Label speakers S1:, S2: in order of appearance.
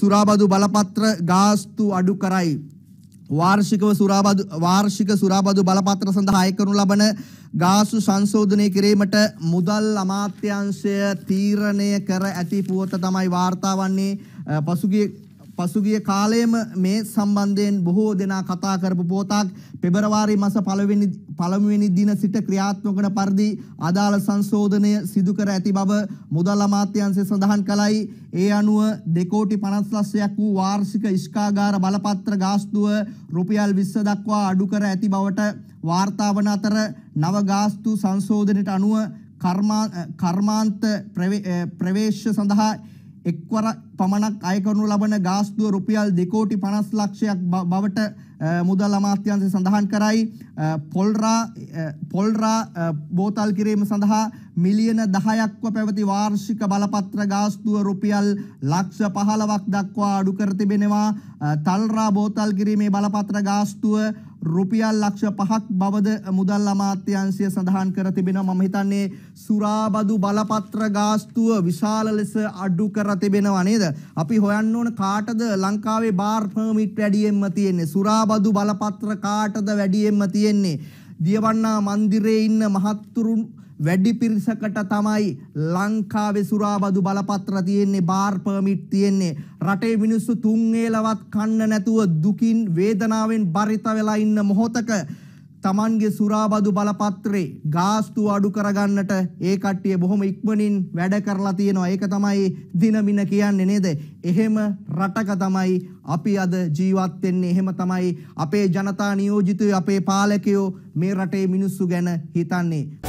S1: සුරාබදු බලපත්‍ර ගාස්තු අඩු කරයි. වාර්ෂිකව සුරාබදු වාර්ෂික සුරාබදු බලපත්‍ර සඳහා අය කරනු ලබන ගාස්තු සංශෝධනය කිරීමට මුදල් අමාත්‍යාංශය තීරණය කර ඇති පුවත තමයි වාර්තා වන්නේ පසුගිය පසුගිය කාලයේම මේ සම්බන්ධයෙන් බොහෝ දෙනා කතා කරපු පොතක් පෙබරවාරි මාස පළවෙනි පළමුවෙනි දින සිට ක්‍රියාත්මක වන පරිදි අදාළ සංශෝධනය සිදු කර ඇති බව මුදල් අමාත්‍යාංශය සඳහන් කළයි. ඒ අනුව 2 කෝටි 50 ලක්ෂයක් වූ වාර්ෂික ඉෂ්කාගාර බලපත්‍ර ගාස්තුව රුපියල් 20 දක්වා අඩු කර ඇති බවට වාර්තා වන අතර නව ගාස්තු සංශෝධනයට අනුව කර්මාන්ත ප්‍රවේශ සඳහා එක්වර පමණක් අය කරනු ලබන ගාස්තුව රුපියල් 2 කෝටි 50 ලක්ෂයක් බවට මුදල් අමාත්‍යාංශය සඳහන් කරයි පොල්රා පොල්රා බෝතල් කිරීම සඳහා මිලියන 10ක්ව පැවති වාර්ෂික බලපත්‍ර ගාස්තුව රුපියල් ලක්ෂ 15ක් දක්වා අඩු කර තිබෙනවා තල්රා බෝතල් කිරීමේ බලපත්‍ර ගාස්තුව රුපියල් ලක්ෂ පහක් බවද මුදල් අමාත්‍යාංශය සඳහන් කර තිබෙනවා. මම හිතන්නේ සුරාබදු බලපත්‍ර ගාස්තුව විශාල ලෙස අඩු කර තිබෙනවා නේද? අපි හොයන්න ඕන කාටද ලංකාවේ බාර් පර්මිට් වැඩියෙන්ම තියෙන්නේ? සුරාබදු බලපත්‍ර කාටද වැඩියෙන්ම තියෙන්නේ? දියවන්නා මන්දිරයේ ඉන්න මහත්තුරුන් වැඩි පිරිසකට තමයි ලංකාවේ සුරාබදු බලපත්‍ර තියෙන්නේ බාර් පර්මිට් තියෙන්නේ රටේ මිනිස්සු තුන් වේලවත් කන්න නැතුව දුකින් වේදනාවෙන් බරිත වෙලා ඉන්න මොහොතක Tamanගේ සුරාබදු බලපත්‍රේ ගාස්තු අඩු කරගන්නට ඒ කට්ටිය බොහොම ඉක්මනින් වැඩ කරලා තියෙනවා ඒක තමයි දිනමින කියන්නේ නේද එහෙම රටක තමයි අපි අද ජීවත් වෙන්නේ එහෙම තමයි අපේ ජනතා නියෝජිතයෝ අපේ පාලකයෝ මේ රටේ මිනිස්සු ගැන හිතන්නේ